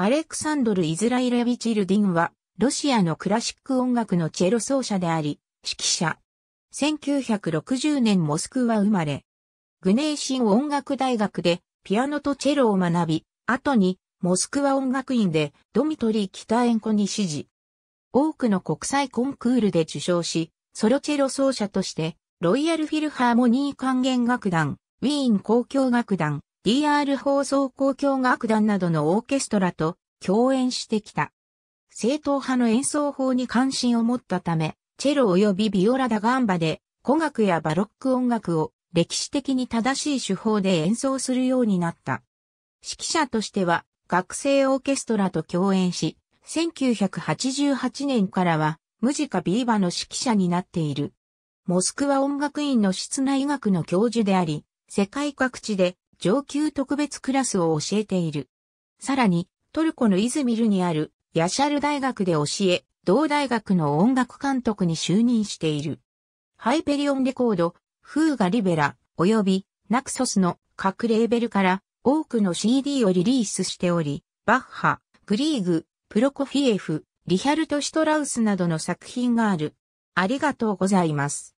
アレクサンドル・イズライレビチ・ルディンは、ロシアのクラシック音楽のチェロ奏者であり、指揮者。1960年モスクワ生まれ。グネーシン音楽大学でピアノとチェロを学び、後にモスクワ音楽院でドミトリー・キタエンコに指示。多くの国際コンクールで受賞し、ソロチェロ奏者として、ロイヤルフィルハーモニー管弦楽団、ウィーン交響楽団、DR 放送交響楽団などのオーケストラと共演してきた。正統派の演奏法に関心を持ったため、チェロ及びビオラダガンバで古楽やバロック音楽を歴史的に正しい手法で演奏するようになった。指揮者としては学生オーケストラと共演し、1988年からはムジカビーバの指揮者になっている。モスクワ音楽院の室内学の教授であり、世界各地で上級特別クラスを教えている。さらに、トルコのイズミルにあるヤシャル大学で教え、同大学の音楽監督に就任している。ハイペリオンレコード、フーガリベラ、及びナクソスの各レーベルから多くの CD をリリースしており、バッハ、グリーグ、プロコフィエフ、リヒャルト・シュトラウスなどの作品がある。ありがとうございます。